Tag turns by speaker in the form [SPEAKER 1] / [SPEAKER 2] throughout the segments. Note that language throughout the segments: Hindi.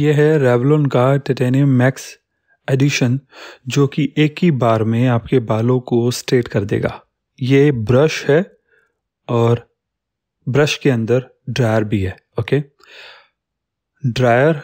[SPEAKER 1] ये है रेवलोन का टाइटेनियम मैक्स एडिशन जो कि एक ही बार में आपके बालों को स्ट्रेट कर देगा ये ब्रश है और ब्रश के अंदर ड्रायर भी है ओके ड्रायर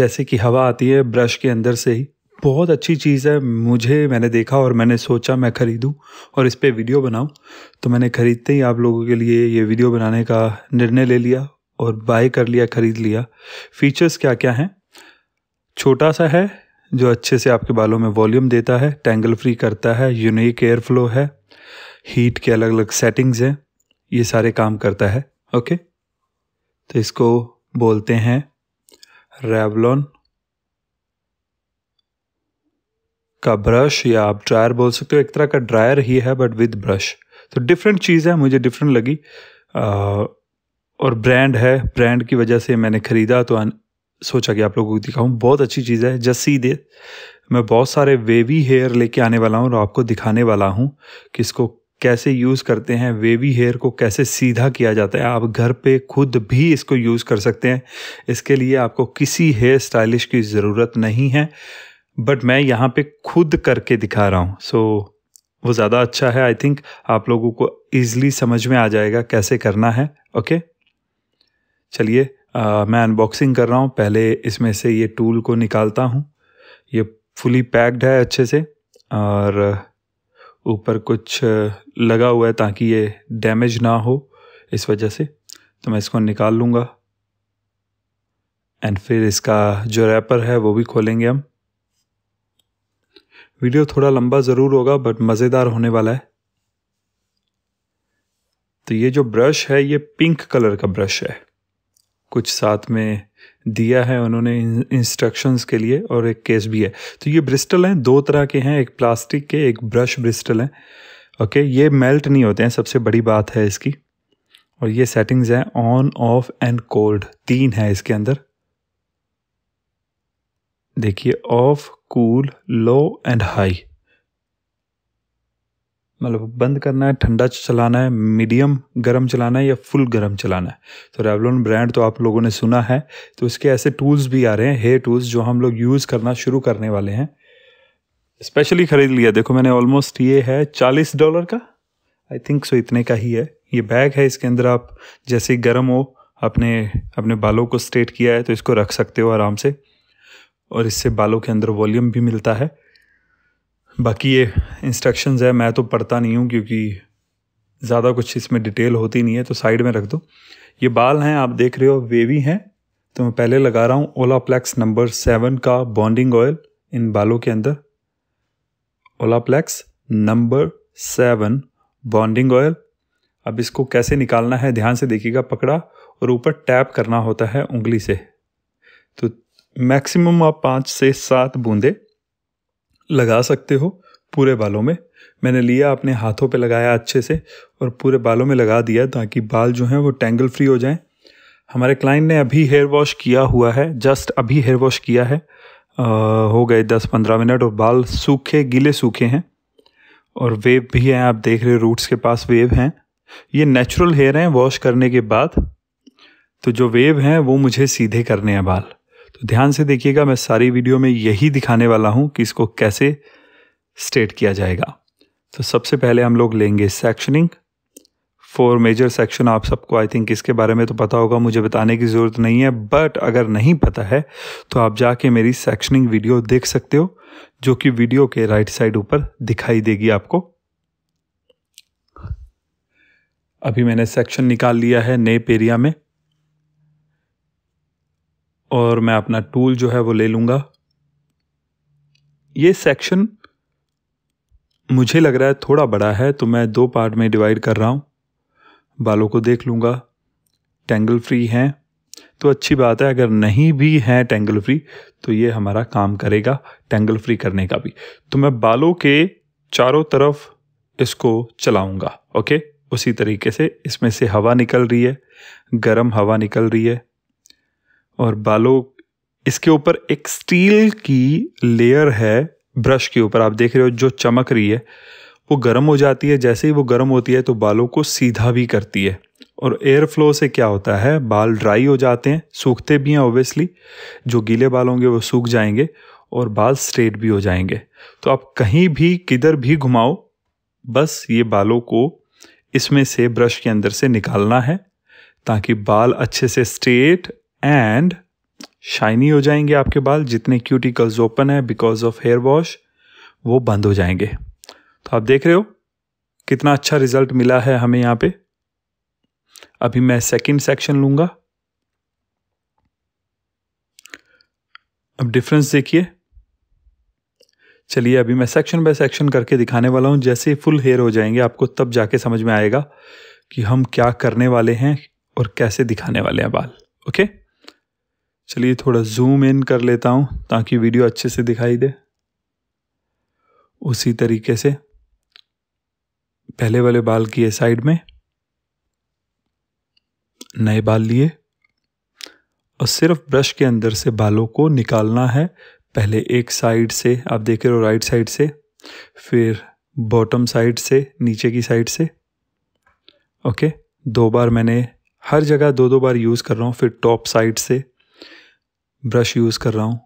[SPEAKER 1] जैसे कि हवा आती है ब्रश के अंदर से ही बहुत अच्छी चीज़ है मुझे मैंने देखा और मैंने सोचा मैं ख़रीदूं और इस पर वीडियो बनाऊं तो मैंने ख़रीदते ही आप लोगों के लिए ये वीडियो बनाने का निर्णय ले लिया और बाय कर लिया ख़रीद लिया फीचर्स क्या क्या हैं छोटा सा है जो अच्छे से आपके बालों में वॉल्यूम देता है टैंगल फ्री करता है यूनिक एयर फ्लो है हीट के अलग अलग सेटिंग्स हैं ये सारे काम करता है ओके तो इसको बोलते हैं रेवलॉन का ब्रश या आप ड्रायर बोल सकते हो एक तरह का ड्रायर ही है बट विद ब्रश तो डिफरेंट चीज़ है मुझे डिफरेंट लगी आ, और ब्रांड है ब्रांड की वजह से मैंने ख़रीदा तो सोचा कि आप लोगों को दिखाऊं बहुत अच्छी चीज़ है जस्ट सी दे मैं बहुत सारे वेवी हेयर लेके आने वाला हूँ और आपको दिखाने वाला हूँ कि इसको कैसे यूज़ करते हैं वेवी हेयर को कैसे सीधा किया जाता है आप घर पे खुद भी इसको यूज़ कर सकते हैं इसके लिए आपको किसी हेयर स्टाइलिश की ज़रूरत नहीं है बट मैं यहाँ पे खुद करके दिखा रहा हूँ सो so, वो ज़्यादा अच्छा है आई थिंक आप लोगों को ईज़िली समझ में आ जाएगा कैसे करना है ओके okay? चलिए मैं अनबॉक्सिंग कर रहा हूँ पहले इसमें से ये टूल को निकालता हूँ ये फुली पैक्ड है अच्छे से और ऊपर कुछ लगा हुआ है ताकि ये डैमेज ना हो इस वजह से तो मैं इसको निकाल लूँगा एंड फिर इसका जो रैपर है वो भी खोलेंगे हम वीडियो थोड़ा लंबा ज़रूर होगा बट मज़ेदार होने वाला है तो ये जो ब्रश है ये पिंक कलर का ब्रश है कुछ साथ में दिया है उन्होंने इंस्ट्रक्शंस के लिए और एक केस भी है तो ये ब्रिस्टल हैं दो तरह के हैं एक प्लास्टिक के एक ब्रश ब्रिस्टल हैं ओके ये मेल्ट नहीं होते हैं सबसे बड़ी बात है इसकी और ये सेटिंग्स हैं ऑन ऑफ एंड कोल्ड तीन है इसके अंदर देखिए off cool low and high मतलब बंद करना है ठंडा चलाना है मीडियम गर्म चलाना है या फुल गर्म चलाना है तो रेवलोन ब्रांड तो आप लोगों ने सुना है तो इसके ऐसे टूल्स भी आ रहे हैं हेयर टूल्स जो हम लोग यूज़ करना शुरू करने वाले हैं स्पेशली ख़रीद लिया देखो मैंने ऑलमोस्ट ये है चालीस डॉलर का आई थिंक सो इतने का ही है ये बैग है इसके अंदर आप जैसे गर्म हो अपने अपने बालों को स्ट्रेट किया है तो इसको रख सकते हो आराम से और इससे बालों के अंदर वॉल्यूम भी मिलता है बाकी ये इंस्ट्रक्शंस है मैं तो पढ़ता नहीं हूँ क्योंकि ज़्यादा कुछ इसमें डिटेल होती नहीं है तो साइड में रख दो ये बाल हैं आप देख रहे हो वेवी हैं तो मैं पहले लगा रहा हूँ ओलाप्लेक्स नंबर सेवन का बॉन्डिंग ऑयल इन बालों के अंदर Olaplex number seven bonding oil अब इसको कैसे निकालना है ध्यान से देखिएगा पकड़ा और ऊपर टैप करना होता है उंगली से तो मैक्सिमम आप पाँच से सात बूंदे लगा सकते हो पूरे बालों में मैंने लिया अपने हाथों पे लगाया अच्छे से और पूरे बालों में लगा दिया ताकि बाल जो हैं वो टेंगल फ्री हो जाएं हमारे क्लाइंट ने अभी हेयर वॉश किया हुआ है जस्ट अभी हेयर वॉश किया है आ, हो गए दस पंद्रह मिनट और बाल सूखे गीले सूखे हैं और वेव भी हैं आप देख रहे रूट्स के पास वेव हैं ये नेचुरल हेयर हैं वॉश करने के बाद तो जो वेव हैं वो मुझे सीधे करने हैं बाल ध्यान से देखिएगा मैं सारी वीडियो में यही दिखाने वाला हूँ कि इसको कैसे स्टेट किया जाएगा तो सबसे पहले हम लोग लेंगे सेक्शनिंग फोर मेजर सेक्शन आप सबको आई थिंक इसके बारे में तो पता होगा मुझे बताने की ज़रूरत नहीं है बट अगर नहीं पता है तो आप जाके मेरी सेक्शनिंग वीडियो देख सकते हो जो कि वीडियो के राइट साइड ऊपर दिखाई देगी आपको अभी मैंने सेक्शन निकाल लिया है नेप एरिया में और मैं अपना टूल जो है वो ले लूँगा ये सेक्शन मुझे लग रहा है थोड़ा बड़ा है तो मैं दो पार्ट में डिवाइड कर रहा हूँ बालों को देख लूँगा टेंगल फ्री हैं तो अच्छी बात है अगर नहीं भी हैं टेंगल फ्री तो ये हमारा काम करेगा टेंगल फ्री करने का भी तो मैं बालों के चारों तरफ इसको चलाऊँगा ओके उसी तरीके से इसमें से हवा निकल रही है गर्म हवा निकल रही है और बालों इसके ऊपर एक स्टील की लेयर है ब्रश के ऊपर आप देख रहे हो जो चमक रही है वो गर्म हो जाती है जैसे ही वो गर्म होती है तो बालों को सीधा भी करती है और एयर फ्लो से क्या होता है बाल ड्राई हो जाते हैं सूखते भी हैं ऑब्वियसली जो गीले बाल होंगे वो सूख जाएंगे और बाल स्ट्रेट भी हो जाएंगे तो आप कहीं भी किधर भी घुमाओ बस ये बालों को इसमें से ब्रश के अंदर से निकालना है ताकि बाल अच्छे से स्ट्रेट एंड शाइनी हो जाएंगे आपके बाल जितने क्यूटिकल्स ओपन है बिकॉज ऑफ हेयर वॉश वो बंद हो जाएंगे तो आप देख रहे हो कितना अच्छा रिजल्ट मिला है हमें यहाँ पे अभी मैं सेकंड सेक्शन लूंगा अब डिफरेंस देखिए चलिए अभी मैं सेक्शन बाय सेक्शन करके दिखाने वाला हूँ जैसे फुल हेयर हो जाएंगे आपको तब जाके समझ में आएगा कि हम क्या करने वाले हैं और कैसे दिखाने वाले हैं बाल ओके okay? चलिए थोड़ा जूम इन कर लेता हूँ ताकि वीडियो अच्छे से दिखाई दे उसी तरीके से पहले वाले बाल किए साइड में नए बाल लिए और सिर्फ ब्रश के अंदर से बालों को निकालना है पहले एक साइड से आप देख रहे हो राइट साइड से फिर बॉटम साइड से नीचे की साइड से ओके दो बार मैंने हर जगह दो दो बार यूज़ कर रहा हूँ फिर टॉप साइड से ब्रश यूज़ कर रहा हूँ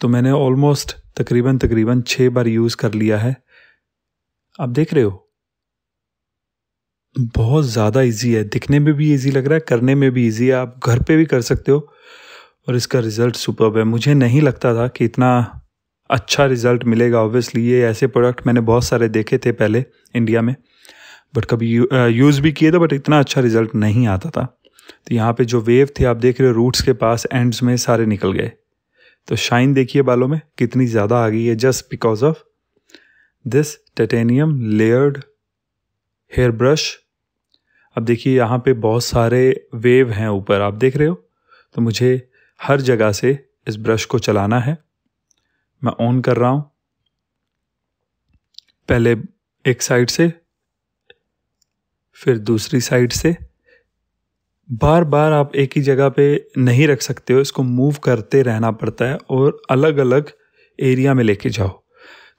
[SPEAKER 1] तो मैंने ऑलमोस्ट तकरीबन तकरीबन छः बार यूज़ कर लिया है आप देख रहे हो बहुत ज़्यादा इजी है दिखने में भी इजी लग रहा है करने में भी इजी है आप घर पे भी कर सकते हो और इसका रिज़ल्ट सुपर है मुझे नहीं लगता था कि इतना अच्छा रिज़ल्ट मिलेगा ऑब्वियसली ये ऐसे प्रोडक्ट मैंने बहुत सारे देखे थे पहले इंडिया में बट कभी यूज़ भी किए थे बट इतना अच्छा रिज़ल्ट नहीं आता था तो यहाँ पे जो वेव थे आप देख रहे हो रूट्स के पास एंड्स में सारे निकल गए तो शाइन देखिए बालों में कितनी ज़्यादा आ गई है just because of this titanium layered hair brush अब देखिए यहाँ पे बहुत सारे वेव हैं ऊपर आप देख रहे हो तो मुझे हर जगह से इस ब्रश को चलाना है मैं ऑन कर रहा हूँ पहले एक साइड से फिर दूसरी साइड से बार बार आप एक ही जगह पे नहीं रख सकते हो इसको मूव करते रहना पड़ता है और अलग अलग एरिया में लेके जाओ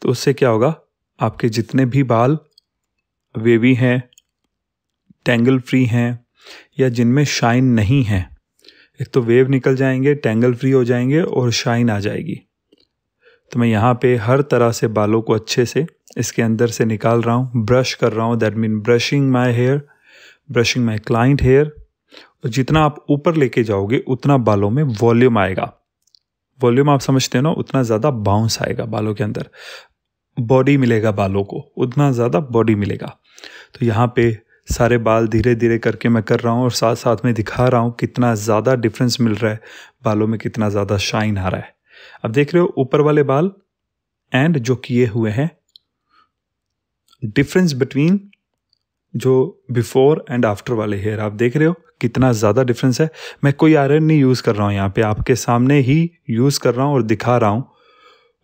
[SPEAKER 1] तो उससे क्या होगा आपके जितने भी बाल वेवी हैं टेंगल फ्री हैं या जिनमें शाइन नहीं है एक तो वेव निकल जाएंगे टेंगल फ्री हो जाएंगे और शाइन आ जाएगी तो मैं यहाँ पे हर तरह से बालों को अच्छे से इसके अंदर से निकाल रहा हूँ ब्रश कर रहा हूँ that mean brushing my hair brushing my client hair तो जितना आप ऊपर लेके जाओगे उतना बालों में वॉल्यूम आएगा वॉल्यूम आप समझते हैं ना उतना ज़्यादा बाउंस आएगा बालों के अंदर बॉडी मिलेगा बालों को उतना ज़्यादा बॉडी मिलेगा तो यहाँ पे सारे बाल धीरे धीरे करके मैं कर रहा हूँ और साथ साथ में दिखा रहा हूँ कितना ज़्यादा डिफरेंस मिल रहा है बालों में कितना ज़्यादा शाइन आ रहा है अब देख रहे हो ऊपर वाले बाल एंड जो किए हुए हैं डिफरेंस बिटवीन जो बिफोर एंड आफ्टर वाले हेयर आप देख रहे हो कितना ज़्यादा डिफरेंस है मैं कोई आयरन नहीं यूज़ कर रहा हूँ यहाँ पे आपके सामने ही यूज़ कर रहा हूँ और दिखा रहा हूँ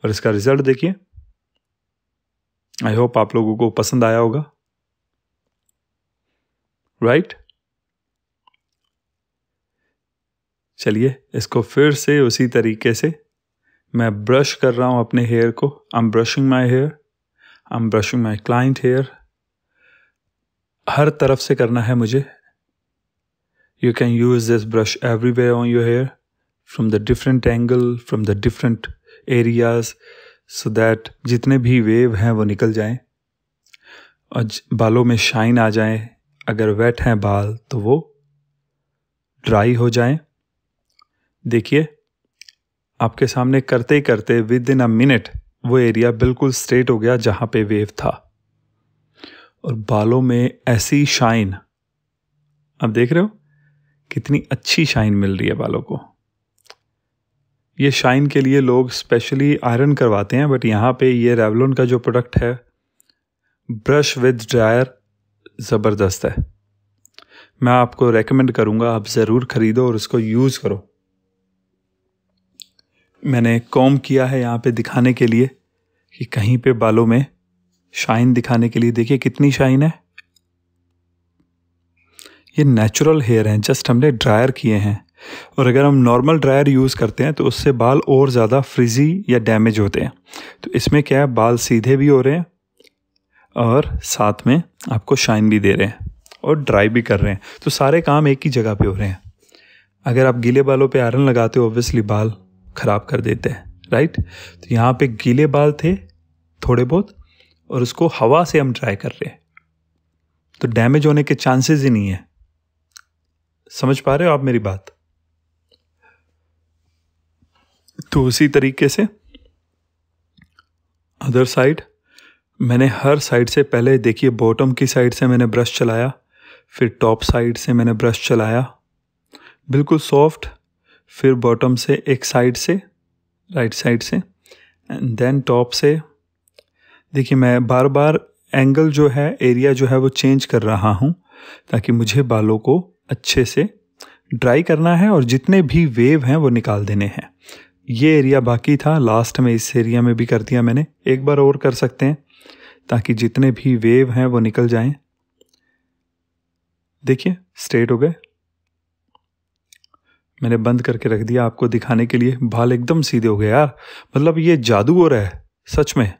[SPEAKER 1] और इसका रिज़ल्ट देखिए आई होप आप लोगों को पसंद आया होगा राइट right? चलिए इसको फिर से उसी तरीके से मैं ब्रश कर रहा हूँ अपने हेयर को I am brushing my hair I am brushing my client hair हर तरफ से करना है मुझे you can use this brush everywhere on your hair from the different angle from the different areas so that जितने भी वेव हैं वो निकल जाएं और बालों में शाइन आ जाएं अगर वेट हैं बाल तो वो ड्राई हो जाएं देखिए आपके सामने करते ही करते विद इन अ मिनट वो एरिया बिल्कुल स्ट्रेट हो गया जहाँ पे वेव था और बालों में ऐसी शाइन आप देख रहे हो कितनी अच्छी शाइन मिल रही है बालों को ये शाइन के लिए लोग स्पेशली आयरन करवाते हैं बट यहाँ पे ये रेवलोन का जो प्रोडक्ट है ब्रश विद ड्रायर ज़बरदस्त है मैं आपको रेकमेंड करूँगा आप ज़रूर ख़रीदो और इसको यूज़ करो मैंने कॉम किया है यहाँ पे दिखाने के लिए कि कहीं पे बालों में शाइन दिखाने के लिए देखिए कितनी शाइन है ये नेचुरल हेयर हैं जस्ट हमने ड्रायर किए हैं और अगर हम नॉर्मल ड्रायर यूज़ करते हैं तो उससे बाल और ज़्यादा फ्रिजी या डैमेज होते हैं तो इसमें क्या है बाल सीधे भी हो रहे हैं और साथ में आपको शाइन भी दे रहे हैं और ड्राई भी कर रहे हैं तो सारे काम एक ही जगह पे हो रहे हैं अगर आप गीले बालों पे आयरन लगाते हो ऑब्वियसली बाल ख़राब कर देते हैं राइट तो यहाँ पे गीले बाल थे थोड़े बहुत और उसको हवा से हम ट्राई कर रहे हैं तो डैमेज होने के चांसेस ही नहीं है समझ पा रहे हो आप मेरी बात तो उसी तरीके से अदर साइड मैंने हर साइड से पहले देखिए बॉटम की साइड से मैंने ब्रश चलाया फिर टॉप साइड से मैंने ब्रश चलाया बिल्कुल सॉफ्ट फिर बॉटम से एक साइड से राइट साइड से एंड देन टॉप से देखिए मैं बार बार एंगल जो है एरिया जो है वो चेंज कर रहा हूँ ताकि मुझे बालों को अच्छे से ड्राई करना है और जितने भी वेव हैं वो निकाल देने हैं ये एरिया बाकी था लास्ट में इस एरिया में भी कर दिया मैंने एक बार और कर सकते हैं ताकि जितने भी वेव हैं वो निकल जाएं देखिए स्ट्रेट हो गए मैंने बंद करके रख दिया आपको दिखाने के लिए बाल एकदम सीधे हो गए यार मतलब ये जादू हो रहा है सच में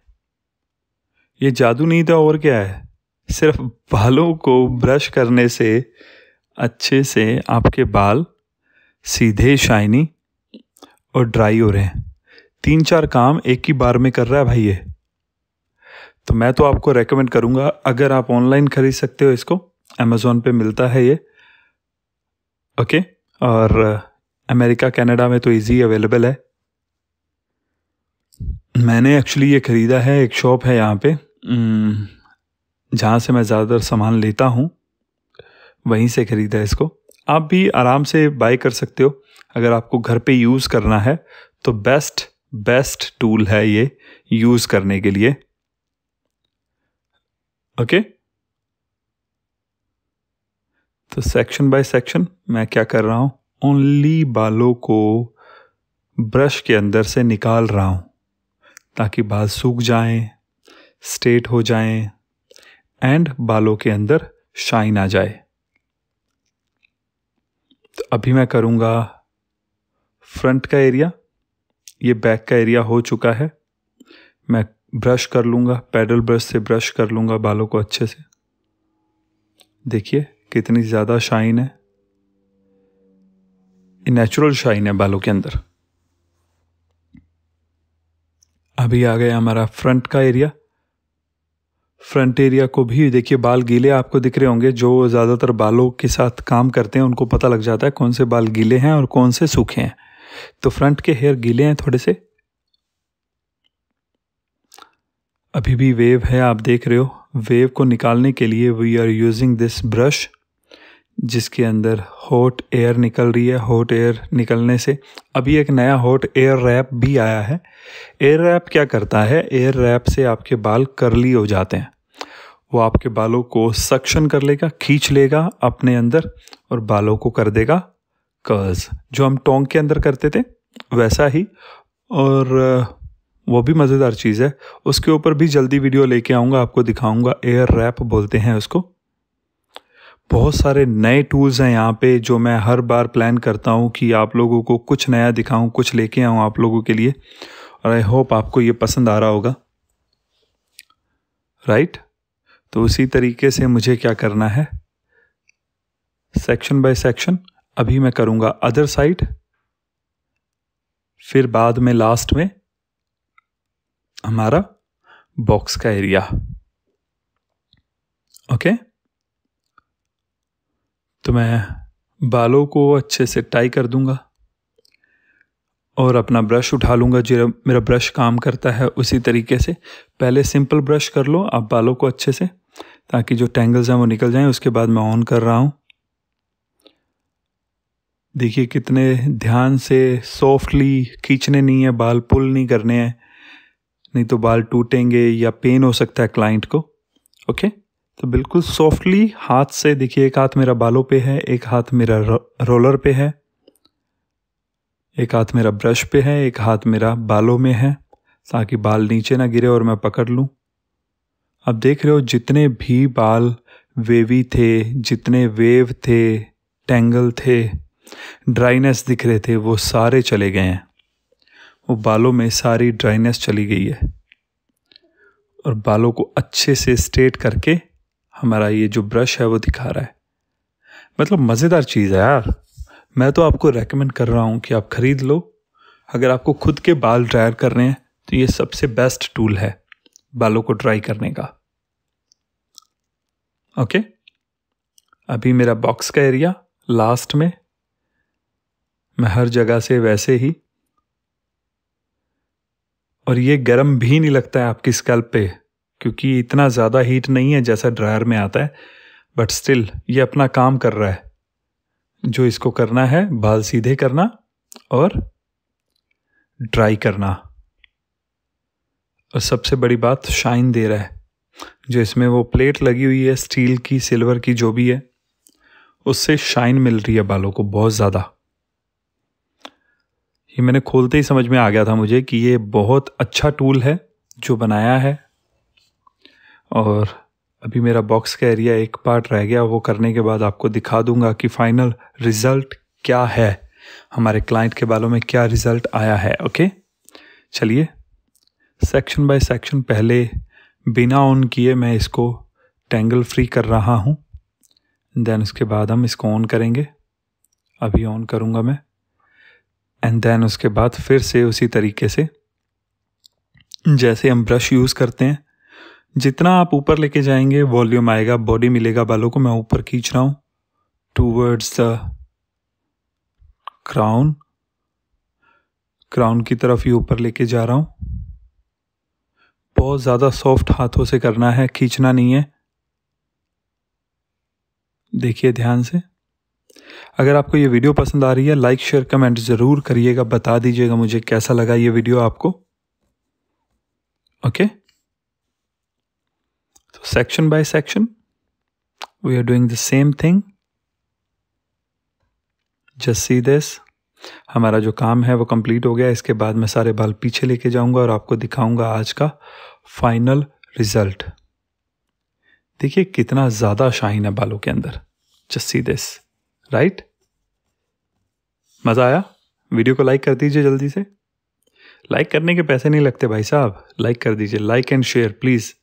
[SPEAKER 1] ये जादू नहीं था और क्या है सिर्फ बालों को ब्रश करने से अच्छे से आपके बाल सीधे शाइनी और ड्राई हो रहे हैं तीन चार काम एक ही बार में कर रहा है भाई ये तो मैं तो आपको रेकमेंड करूँगा अगर आप ऑनलाइन ख़रीद सकते हो इसको अमेज़ोन पे मिलता है ये ओके और अमेरिका uh, कनाडा में तो इजी अवेलेबल है मैंने एक्चुअली ये ख़रीदा है एक शॉप है यहाँ पे जहाँ से मैं ज़्यादातर सामान लेता हूँ वहीं से ख़रीदा इसको आप भी आराम से बाय कर सकते हो अगर आपको घर पे यूज़ करना है तो बेस्ट बेस्ट टूल है ये यूज़ करने के लिए ओके तो सेक्शन बाय सेक्शन मैं क्या कर रहा हूँ ओनली बालों को ब्रश के अंदर से निकाल रहा हूँ ताकि बाल सूख जाएं स्टेट हो जाएं एंड बालों के अंदर शाइन आ जाए तो अभी मैं करूंगा फ्रंट का एरिया ये बैक का एरिया हो चुका है मैं ब्रश कर लूँगा पैडल ब्रश से ब्रश कर लूँगा बालों को अच्छे से देखिए कितनी ज़्यादा शाइन है नेचुरल शाइन है बालों के अंदर अभी आ गया हमारा फ्रंट का एरिया फ्रंट एरिया को भी देखिए बाल गीले आपको दिख रहे होंगे जो ज़्यादातर बालों के साथ काम करते हैं उनको पता लग जाता है कौन से बाल गीले हैं और कौन से सूखे हैं तो फ्रंट के हेयर गीले हैं थोड़े से अभी भी वेव है आप देख रहे हो वेव को निकालने के लिए we are using this brush जिसके अंदर हॉट एयर निकल रही है हॉट एयर निकलने से अभी एक नया हॉट एयर रैप भी आया है एयर रैप क्या करता है एयर रैप से आपके बाल करली हो जाते हैं वो आपके बालों को सक्शन कर लेगा खींच लेगा अपने अंदर और बालों को कर देगा कर्ज जो हम टोंग के अंदर करते थे वैसा ही और वो भी मज़ेदार चीज़ है उसके ऊपर भी जल्दी वीडियो लेके आऊँगा आपको दिखाऊँगा एयर रैप बोलते हैं उसको बहुत सारे नए टूल्स हैं यहाँ पे जो मैं हर बार प्लान करता हूँ कि आप लोगों को कुछ नया दिखाऊँ कुछ लेके आऊँ आप लोगों के लिए और आई होप आपको ये पसंद आ रहा होगा राइट तो उसी तरीके से मुझे क्या करना है सेक्शन बाय सेक्शन अभी मैं करूँगा अदर साइड फिर बाद में लास्ट में हमारा बॉक्स का एरिया ओके okay? तो मैं बालों को अच्छे से टाई कर दूंगा और अपना ब्रश उठा लूँगा जो मेरा ब्रश काम करता है उसी तरीके से पहले सिंपल ब्रश कर लो आप बालों को अच्छे से ताकि जो टेंगल्स हैं वो निकल जाएं उसके बाद मैं ऑन कर रहा हूँ देखिए कितने ध्यान से सॉफ्टली खींचने नहीं है बाल पुल नहीं करने हैं नहीं तो बाल टूटेंगे या पेन हो सकता है क्लाइंट को ओके okay? तो बिल्कुल सॉफ्टली हाथ से देखिए एक हाथ मेरा बालों पे है एक हाथ मेरा रोलर पे है एक हाथ मेरा ब्रश पे है एक हाथ मेरा बालों में है ताकि बाल नीचे ना गिरे और मैं पकड़ लूँ अब देख रहे हो जितने भी बाल वेवी थे जितने वेव थे टेंगल थे ड्राइनेस दिख रहे थे वो सारे चले गए हैं वो बालों में सारी ड्राइनेस चली गई है और बालों को अच्छे से स्ट्रेट करके हमारा ये जो ब्रश है वो दिखा रहा है मतलब मज़ेदार चीज़ है यार मैं तो आपको रेकमेंड कर रहा हूँ कि आप ख़रीद लो अगर आपको खुद के बाल ड्रायर करने हैं तो ये सबसे बेस्ट टूल है बालों को ड्राई करने का ओके अभी मेरा बॉक्स का एरिया लास्ट में मैं हर जगह से वैसे ही और ये गर्म भी नहीं लगता है आपकी स्कैल्प पे क्योंकि इतना ज़्यादा हीट नहीं है जैसा ड्रायर में आता है बट स्टिल ये अपना काम कर रहा है जो इसको करना है बाल सीधे करना और ड्राई करना और सबसे बड़ी बात शाइन दे रहा है जो इसमें वो प्लेट लगी हुई है स्टील की सिल्वर की जो भी है उससे शाइन मिल रही है बालों को बहुत ज़्यादा ये मैंने खोलते ही समझ में आ गया था मुझे कि ये बहुत अच्छा टूल है जो बनाया है और अभी मेरा बॉक्स का एरिया एक पार्ट रह गया वो करने के बाद आपको दिखा दूंगा कि फाइनल रिज़ल्ट क्या है हमारे क्लाइंट के बालों में क्या रिज़ल्ट आया है ओके चलिए सेक्शन बाय सेक्शन पहले बिना ऑन किए मैं इसको टेंगल फ्री कर रहा हूँ देन उसके बाद हम इसको ऑन करेंगे अभी ऑन करूँगा मैं एंड देन उसके बाद फिर से उसी तरीके से जैसे हम ब्रश यूज़ करते हैं जितना आप ऊपर लेके जाएंगे वॉल्यूम आएगा बॉडी मिलेगा बालों को मैं ऊपर खींच रहा हूँ टूवर्ड्स द क्राउन क्राउन की तरफ ही ऊपर लेके जा रहा हूँ बहुत ज़्यादा सॉफ्ट हाथों से करना है खींचना नहीं है देखिए ध्यान से अगर आपको ये वीडियो पसंद आ रही है लाइक शेयर कमेंट ज़रूर करिएगा बता दीजिएगा मुझे कैसा लगा ये वीडियो आपको okay okay? section by section we are doing the same thing just see this हमारा जो काम है वो कंप्लीट हो गया इसके बाद मैं सारे बाल पीछे लेके जाऊंगा और आपको दिखाऊंगा आज का फाइनल रिजल्ट देखिए कितना ज़्यादा शाहीन है बालों के अंदर जस्ट सी दिस राइट मज़ा आया वीडियो को लाइक कर दीजिए जल्दी से लाइक करने के पैसे नहीं लगते भाई साहब लाइक कर दीजिए like and share please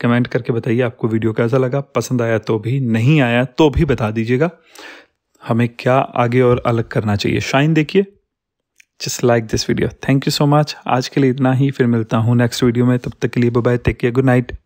[SPEAKER 1] comment करके बताइए आपको वीडियो कैसा लगा पसंद आया तो भी नहीं आया तो भी बता दीजिएगा हमें क्या आगे और अलग करना चाहिए शाइन देखिए just like this video thank you so much आज के लिए इतना ही फिर मिलता हूँ नेक्स्ट वीडियो में तब तक के लिए bye take care good night